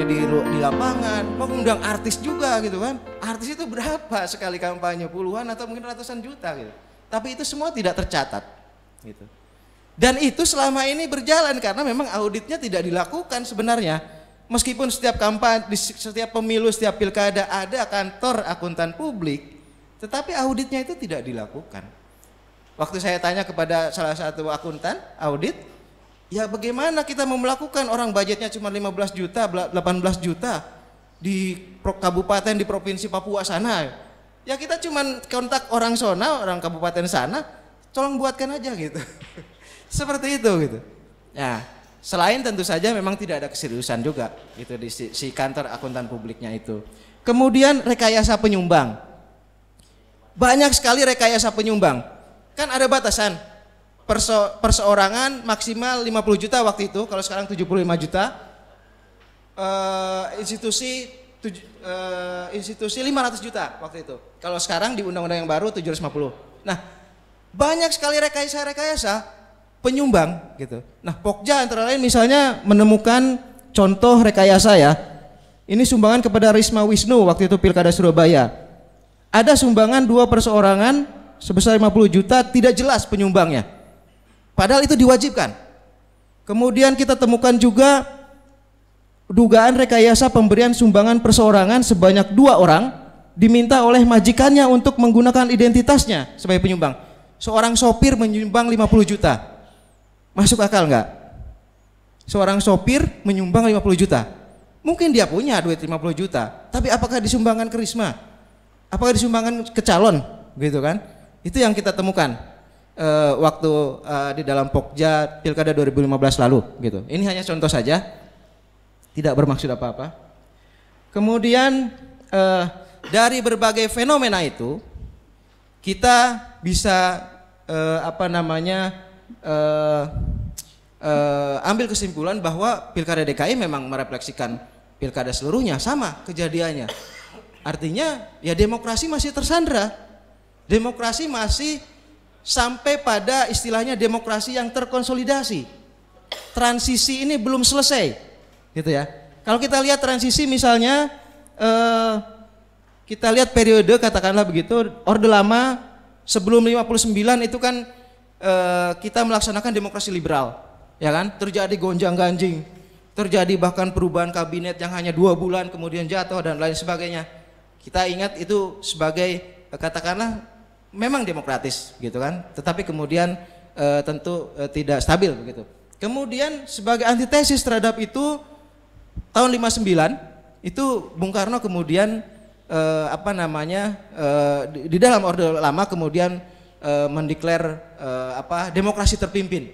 kampanye di di lapangan, mengundang artis juga gitu kan. Artis itu berapa sekali kampanye? Puluhan atau mungkin ratusan juta gitu. Tapi itu semua tidak tercatat gitu. Dan itu selama ini berjalan karena memang auditnya tidak dilakukan sebenarnya. Meskipun setiap kampanye, setiap pemilu, setiap pilkada ada kantor akuntan publik, tetapi auditnya itu tidak dilakukan. Waktu saya tanya kepada salah satu akuntan audit, Ya bagaimana kita mau melakukan orang budgetnya cuma 15 juta, 18 juta di kabupaten di provinsi Papua sana. Ya kita cuma kontak orang sana, orang kabupaten sana, tolong buatkan aja gitu. Seperti itu gitu. Ya, selain tentu saja memang tidak ada keseriusan juga itu di si, si kantor akuntan publiknya itu. Kemudian rekayasa penyumbang. Banyak sekali rekayasa penyumbang. Kan ada batasan perso perseorangan maksimal 50 juta waktu itu, kalau sekarang 75 juta. Uh, institusi tuj uh, institusi 500 juta waktu itu. Kalau sekarang di undang-undang yang baru 750. Nah, banyak sekali rekayasa-rekayasa penyumbang gitu. Nah, Pokja antara lain misalnya menemukan contoh rekayasa ya. Ini sumbangan kepada Risma Wisnu waktu itu Pilkada Surabaya. Ada sumbangan dua perseorangan sebesar 50 juta tidak jelas penyumbangnya. Padahal itu diwajibkan. Kemudian kita temukan juga dugaan rekayasa pemberian sumbangan perseorangan sebanyak dua orang diminta oleh majikannya untuk menggunakan identitasnya sebagai penyumbang. Seorang sopir menyumbang 50 juta. Masuk akal nggak? Seorang sopir menyumbang 50 juta. Mungkin dia punya duit 50 juta, tapi apakah disumbangkan ke Risma? Apakah disumbangkan ke calon? Gitu kan? Itu yang kita temukan uh, waktu uh, di dalam Pokja Pilkada 2015 lalu gitu. Ini hanya contoh saja. Tidak bermaksud apa-apa. Kemudian uh, dari berbagai fenomena itu kita bisa uh, apa namanya uh, uh, ambil kesimpulan bahwa Pilkada DKI memang merefleksikan Pilkada seluruhnya sama kejadiannya. Artinya ya demokrasi masih tersandra. Demokrasi masih sampai pada istilahnya demokrasi yang terkonsolidasi. Transisi ini belum selesai, gitu ya. Kalau kita lihat transisi misalnya eh, kita lihat periode katakanlah begitu Orde Lama sebelum 59 itu kan eh, kita melaksanakan demokrasi liberal, ya kan? Terjadi gonjang-ganjing, terjadi bahkan perubahan kabinet yang hanya dua bulan kemudian jatuh dan lain sebagainya. Kita ingat itu sebagai eh, katakanlah memang demokratis gitu kan, tetapi kemudian e, tentu e, tidak stabil begitu. Kemudian sebagai antitesis terhadap itu tahun 59 itu Bung Karno kemudian e, apa namanya e, di, di dalam Orde Lama kemudian e, mendeklar e, apa demokrasi terpimpin.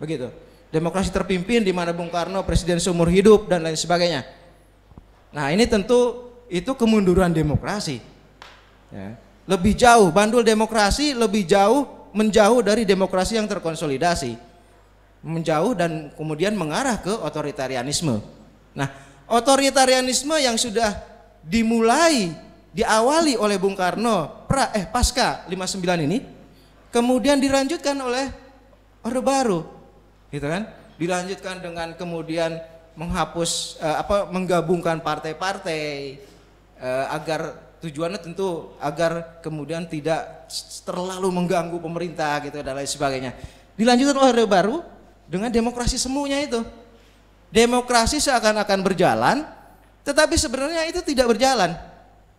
Begitu. Demokrasi terpimpin di mana Bung Karno presiden seumur hidup dan lain sebagainya. Nah, ini tentu itu kemunduran demokrasi. Ya lebih jauh, bandul demokrasi lebih jauh menjauh dari demokrasi yang terkonsolidasi. Menjauh dan kemudian mengarah ke otoritarianisme. Nah, otoritarianisme yang sudah dimulai diawali oleh Bung Karno pra eh pasca 59 ini kemudian dilanjutkan oleh Orde Baru gitu kan dilanjutkan dengan kemudian menghapus eh, apa menggabungkan partai-partai eh, agar tujuannya tentu agar kemudian tidak terlalu mengganggu pemerintah gitu dan lain sebagainya. Dilanjutkan oleh Orde Baru dengan demokrasi semuanya itu. Demokrasi seakan-akan berjalan, tetapi sebenarnya itu tidak berjalan.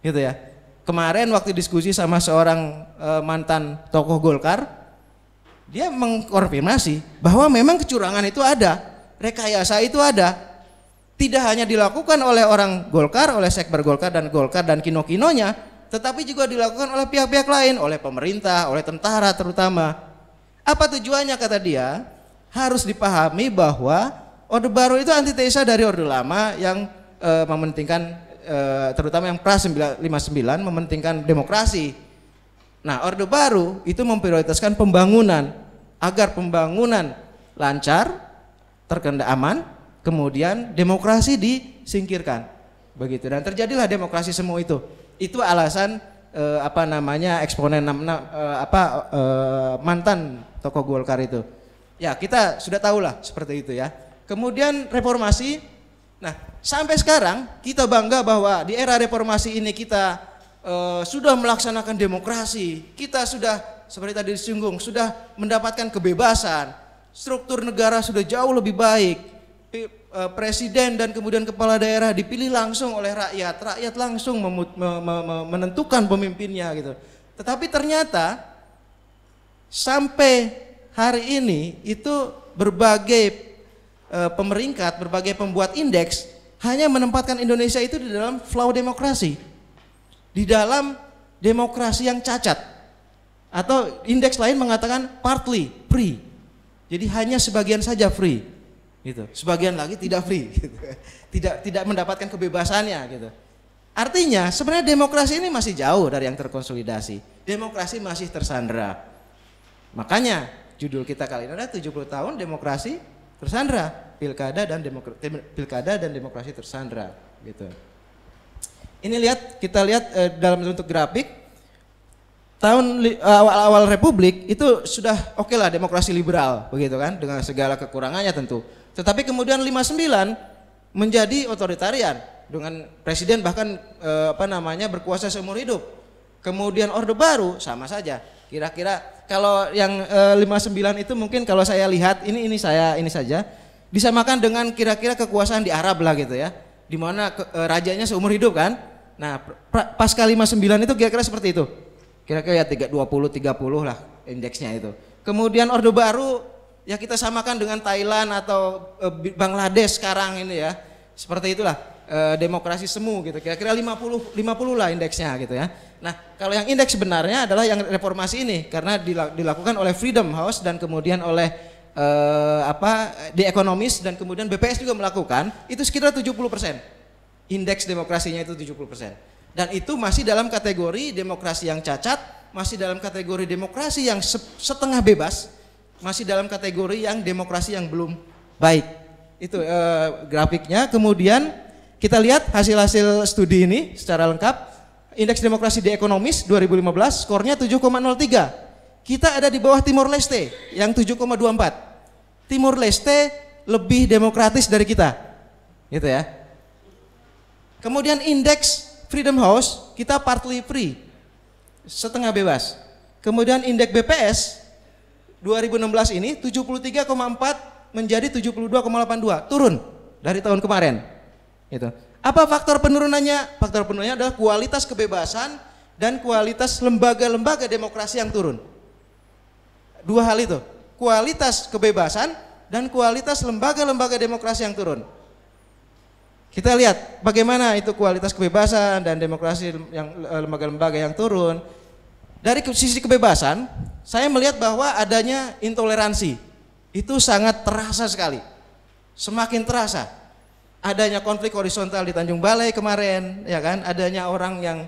Gitu ya. Kemarin waktu diskusi sama seorang e, mantan tokoh Golkar, dia mengkonfirmasi bahwa memang kecurangan itu ada, rekayasa itu ada, tidak hanya dilakukan oleh orang Golkar, oleh Sekber Golkar dan Golkar dan kino-kinonya, tetapi juga dilakukan oleh pihak-pihak lain, oleh pemerintah, oleh tentara terutama. Apa tujuannya kata dia? Harus dipahami bahwa Orde Baru itu antitesa dari Orde Lama yang e, mementingkan e, terutama yang pra 59 mementingkan demokrasi. Nah, Orde Baru itu memprioritaskan pembangunan agar pembangunan lancar, terkendali aman, kemudian demokrasi disingkirkan begitu dan terjadilah demokrasi semua itu itu alasan eh, apa namanya eksponen enam eh, apa eh, mantan tokoh Golkar itu ya kita sudah tahu lah seperti itu ya kemudian reformasi nah sampai sekarang kita bangga bahwa di era reformasi ini kita eh, sudah melaksanakan demokrasi kita sudah seperti tadi disinggung sudah mendapatkan kebebasan struktur negara sudah jauh lebih baik Eh, presiden dan kemudian kepala daerah dipilih langsung oleh rakyat, rakyat langsung menentukan pemimpinnya gitu. Tetapi ternyata sampai hari ini itu berbagai e, pemeringkat, berbagai pembuat indeks hanya menempatkan Indonesia itu di dalam flow demokrasi, di dalam demokrasi yang cacat, atau indeks lain mengatakan partly free, jadi hanya sebagian saja free gitu. Sebagian lagi tidak free, gitu. tidak tidak mendapatkan kebebasannya gitu. Artinya sebenarnya demokrasi ini masih jauh dari yang terkonsolidasi. Demokrasi masih tersandra. Makanya judul kita kali ini adalah 70 tahun demokrasi tersandra, pilkada dan demokrasi pilkada dan demokrasi tersandra gitu. Ini lihat kita lihat eh, dalam bentuk grafik tahun awal-awal eh, Republik itu sudah oke okay lah demokrasi liberal begitu kan dengan segala kekurangannya tentu tetapi kemudian 59 menjadi otoritarian dengan presiden bahkan e, apa namanya berkuasa seumur hidup. Kemudian Orde Baru sama saja. Kira-kira kalau yang e, eh, 59 itu mungkin kalau saya lihat ini ini saya ini saja disamakan dengan kira-kira kekuasaan di Arab lah gitu ya. Di mana e, rajanya seumur hidup kan? Nah, pra, pasca 59 itu kira-kira seperti itu. Kira-kira ya 320 20 30 lah indeksnya itu. Kemudian Orde Baru ya kita samakan dengan Thailand atau eh, Bangladesh sekarang ini ya. Seperti itulah eh, demokrasi semu gitu. Kira-kira 50 50 lah indeksnya gitu ya. Nah, kalau yang indeks sebenarnya adalah yang reformasi ini karena dilakukan oleh Freedom House dan kemudian oleh eh, apa di ekonomis dan kemudian BPS juga melakukan itu sekitar 70%. persen Indeks demokrasinya itu 70%. persen. Dan itu masih dalam kategori demokrasi yang cacat, masih dalam kategori demokrasi yang setengah bebas, masih dalam kategori yang demokrasi yang belum baik. Itu eh, grafiknya. Kemudian kita lihat hasil-hasil studi ini secara lengkap. Indeks demokrasi di ekonomis 2015 skornya 7,03. Kita ada di bawah Timor Leste yang 7,24. Timor Leste lebih demokratis dari kita. Gitu ya. Kemudian indeks Freedom House kita partly free, setengah bebas. Kemudian indeks BPS 2016 ini 73,4 menjadi 72,82 turun dari tahun kemarin Itu apa faktor penurunannya faktor penurunannya adalah kualitas kebebasan dan kualitas lembaga-lembaga demokrasi yang turun dua hal itu kualitas kebebasan dan kualitas lembaga-lembaga demokrasi yang turun kita lihat bagaimana itu kualitas kebebasan dan demokrasi yang eh, lembaga-lembaga yang turun dari sisi kebebasan saya melihat bahwa adanya intoleransi itu sangat terasa sekali. Semakin terasa adanya konflik horizontal di Tanjung Balai kemarin, ya kan? Adanya orang yang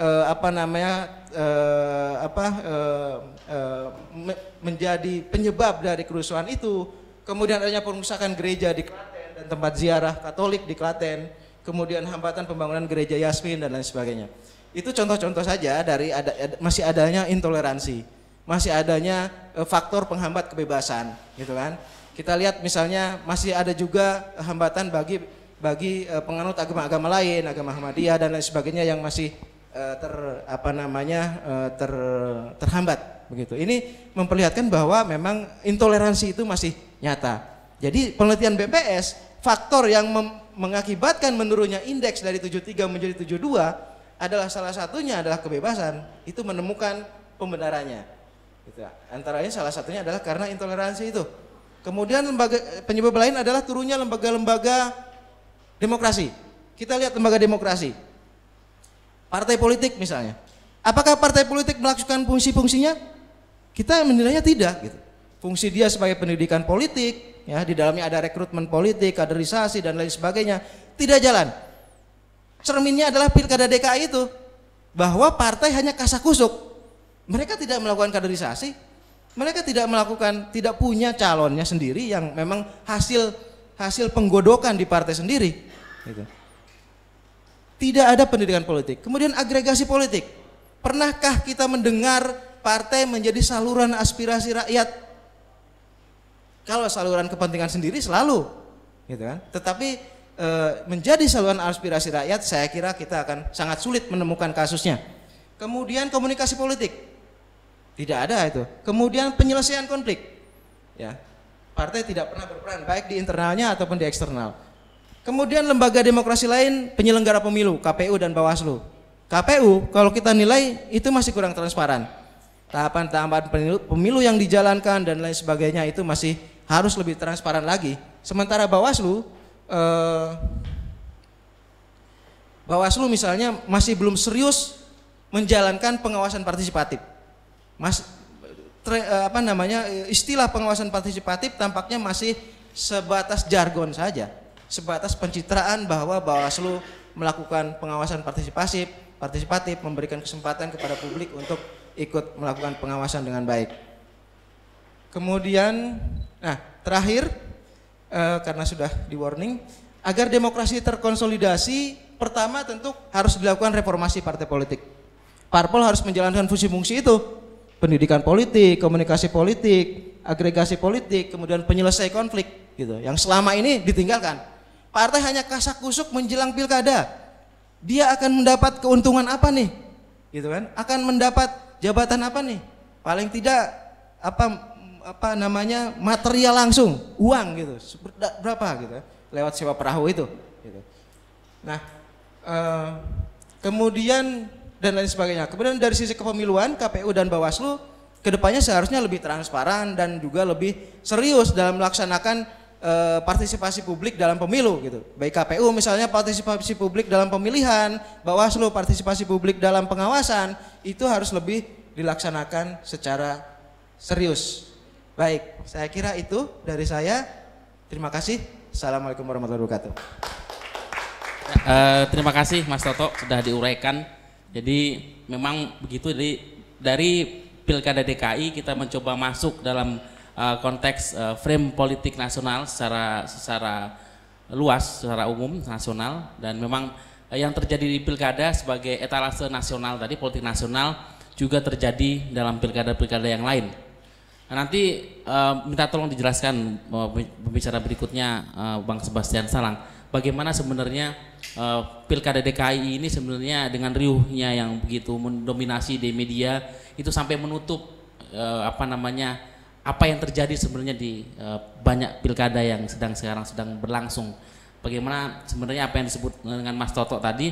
eh, apa namanya eh, apa eh, eh, menjadi penyebab dari kerusuhan itu. Kemudian adanya perusakan gereja di Klaten dan tempat ziarah Katolik di Klaten. Kemudian hambatan pembangunan gereja Yasmin dan lain sebagainya. Itu contoh-contoh saja dari ada, masih adanya intoleransi masih adanya eh, faktor penghambat kebebasan gitu kan kita lihat misalnya masih ada juga hambatan bagi bagi eh, penganut agama-agama lain agama Ahmadiyah dan lain sebagainya yang masih eh, ter apa namanya ter terhambat begitu ini memperlihatkan bahwa memang intoleransi itu masih nyata jadi penelitian BPS faktor yang mengakibatkan menurunnya indeks dari 73 menjadi 72 adalah salah satunya adalah kebebasan itu menemukan pembenarannya Gitu. lain ya. salah satunya adalah karena intoleransi itu. Kemudian lembaga penyebab lain adalah turunnya lembaga-lembaga demokrasi. Kita lihat lembaga demokrasi. Partai politik misalnya. Apakah partai politik melakukan fungsi-fungsinya? Kita menilainya tidak gitu. Fungsi dia sebagai pendidikan politik, ya di dalamnya ada rekrutmen politik, kaderisasi dan lain sebagainya, tidak jalan. Cerminnya adalah Pilkada DKI itu bahwa partai hanya kusuk. Mereka tidak melakukan kaderisasi, mereka tidak melakukan, tidak punya calonnya sendiri yang memang hasil hasil penggodokan di partai sendiri. Gitu. Tidak ada pendidikan politik. Kemudian agregasi politik. Pernahkah kita mendengar partai menjadi saluran aspirasi rakyat? Kalau saluran kepentingan sendiri selalu, gitu kan? Tetapi e, menjadi saluran aspirasi rakyat, saya kira kita akan sangat sulit menemukan kasusnya. Kemudian komunikasi politik. Tidak ada itu. Kemudian penyelesaian konflik. Ya. Partai tidak pernah berperan baik di internalnya ataupun di eksternal. Kemudian lembaga demokrasi lain penyelenggara pemilu, KPU dan Bawaslu. KPU kalau kita nilai itu masih kurang transparan. Tahapan-tahapan pemilu, pemilu yang dijalankan dan lain sebagainya itu masih harus lebih transparan lagi. Sementara Bawaslu eh, Bawaslu misalnya masih belum serius menjalankan pengawasan partisipatif Mas tre, eh, apa namanya eh, istilah pengawasan partisipatif tampaknya masih sebatas jargon saja, sebatas pencitraan bahwa Bawaslu melakukan pengawasan partisipatif, partisipatif memberikan kesempatan kepada publik untuk ikut melakukan pengawasan dengan baik. Kemudian, nah terakhir eh, karena sudah di warning, agar demokrasi terkonsolidasi, pertama tentu harus dilakukan reformasi partai politik. Parpol harus menjalankan fungsi-fungsi itu pendidikan politik, komunikasi politik, agregasi politik, kemudian penyelesai konflik gitu. Yang selama ini ditinggalkan. Partai hanya kasak kusuk menjelang pilkada. Dia akan mendapat keuntungan apa nih? Gitu kan? Akan mendapat jabatan apa nih? Paling tidak apa apa namanya material langsung uang gitu berapa gitu lewat sewa perahu itu gitu. nah eh, kemudian dan lain sebagainya. Kemudian dari sisi kepemiluan KPU dan Bawaslu kedepannya seharusnya lebih transparan dan juga lebih serius dalam melaksanakan e, partisipasi publik dalam pemilu gitu. Baik KPU misalnya partisipasi publik dalam pemilihan, Bawaslu partisipasi publik dalam pengawasan itu harus lebih dilaksanakan secara serius. Baik, saya kira itu dari saya. Terima kasih. Assalamualaikum warahmatullahi wabarakatuh. Uh, terima kasih Mas Toto sudah diuraikan jadi memang begitu dari dari Pilkada DKI kita mencoba masuk dalam uh, konteks uh, frame politik nasional secara secara luas, secara umum nasional dan memang uh, yang terjadi di Pilkada sebagai etalase nasional tadi politik nasional juga terjadi dalam pilkada-pilkada yang lain. Nah, nanti uh, minta tolong dijelaskan uh, pembicara berikutnya uh, Bang Sebastian Salang bagaimana sebenarnya uh, pilkada DKI ini sebenarnya dengan riuhnya yang begitu mendominasi di media itu sampai menutup uh, apa namanya apa yang terjadi sebenarnya di uh, banyak pilkada yang sedang sekarang sedang berlangsung. Bagaimana sebenarnya apa yang disebut dengan Mas Toto tadi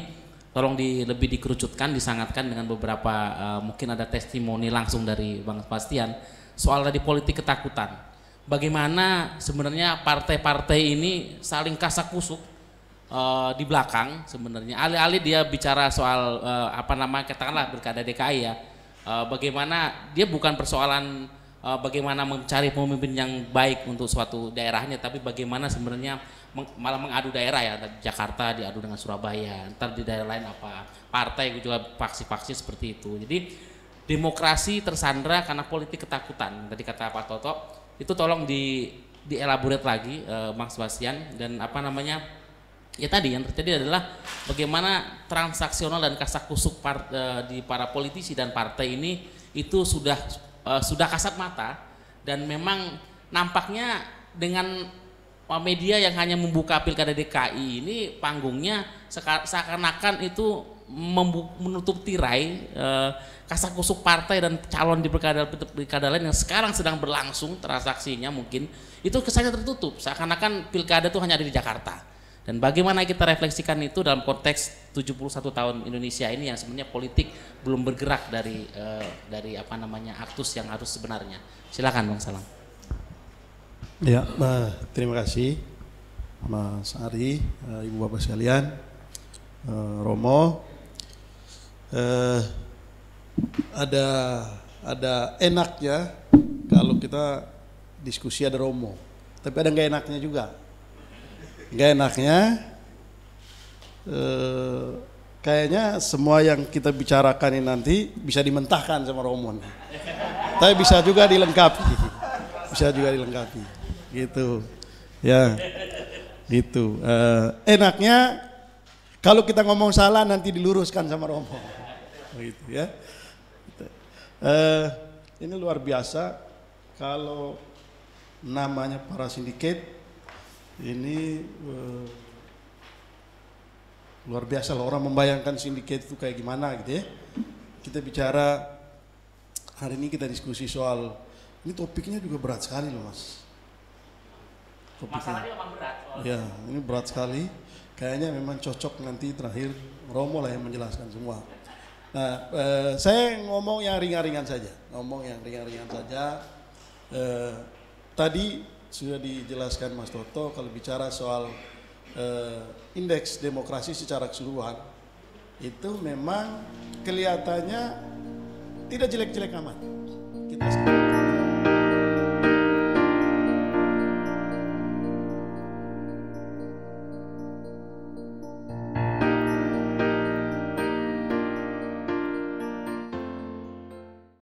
tolong di lebih dikerucutkan disangatkan dengan beberapa uh, mungkin ada testimoni langsung dari Bang Sebastian soal tadi politik ketakutan bagaimana sebenarnya partai-partai ini saling kasak kusuk e, di belakang sebenarnya. Alih-alih dia bicara soal e, apa nama katakanlah berkada DKI ya, e, bagaimana dia bukan persoalan e, bagaimana mencari pemimpin yang baik untuk suatu daerahnya, tapi bagaimana sebenarnya meng, malah mengadu daerah ya, Jakarta diadu dengan Surabaya, ntar di daerah lain apa partai juga faksi-faksi seperti itu. Jadi demokrasi tersandra karena politik ketakutan. Tadi kata Pak Toto, itu tolong di dielaborate lagi uh, Mas dan apa namanya ya tadi yang terjadi adalah bagaimana transaksional dan kasak kusuk part, uh, eh, di para politisi dan partai ini itu sudah uh, sudah kasat mata dan memang nampaknya dengan media yang hanya membuka pilkada DKI ini panggungnya seakan-akan itu menutup tirai eh, kasak kusuk partai dan calon di pilkada pilkada lain yang sekarang sedang berlangsung transaksinya mungkin itu kesannya tertutup seakan-akan pilkada itu hanya ada di Jakarta dan bagaimana kita refleksikan itu dalam konteks 71 tahun Indonesia ini yang sebenarnya politik belum bergerak dari eh, dari apa namanya aktus yang harus sebenarnya silakan bang Salam ya bah, terima kasih Mas Ari, eh, Ibu Bapak sekalian, eh, Romo, eh, ada ada enaknya kalau kita diskusi ada romo, tapi ada nggak enaknya juga. Nggak enaknya eh, kayaknya semua yang kita bicarakan ini nanti bisa dimentahkan sama romo. Tapi bisa juga dilengkapi, bisa juga dilengkapi, gitu. Ya, gitu. Eh, enaknya kalau kita ngomong salah nanti diluruskan sama romo gitu ya. Uh, ini luar biasa kalau namanya para sindiket ini uh, luar biasa lah orang membayangkan sindiket itu kayak gimana gitu ya. Kita bicara hari ini kita diskusi soal ini topiknya juga berat sekali loh mas. Topiknya. Masalahnya memang berat. Ya, ini berat sekali. Kayaknya memang cocok nanti terakhir Romo lah yang menjelaskan semua. Nah, eh, saya ngomong yang ringan-ringan saja, ngomong yang ringan-ringan saja. Eh, tadi sudah dijelaskan Mas Toto kalau bicara soal eh, indeks demokrasi secara keseluruhan itu memang kelihatannya tidak jelek-jelek amat. Kita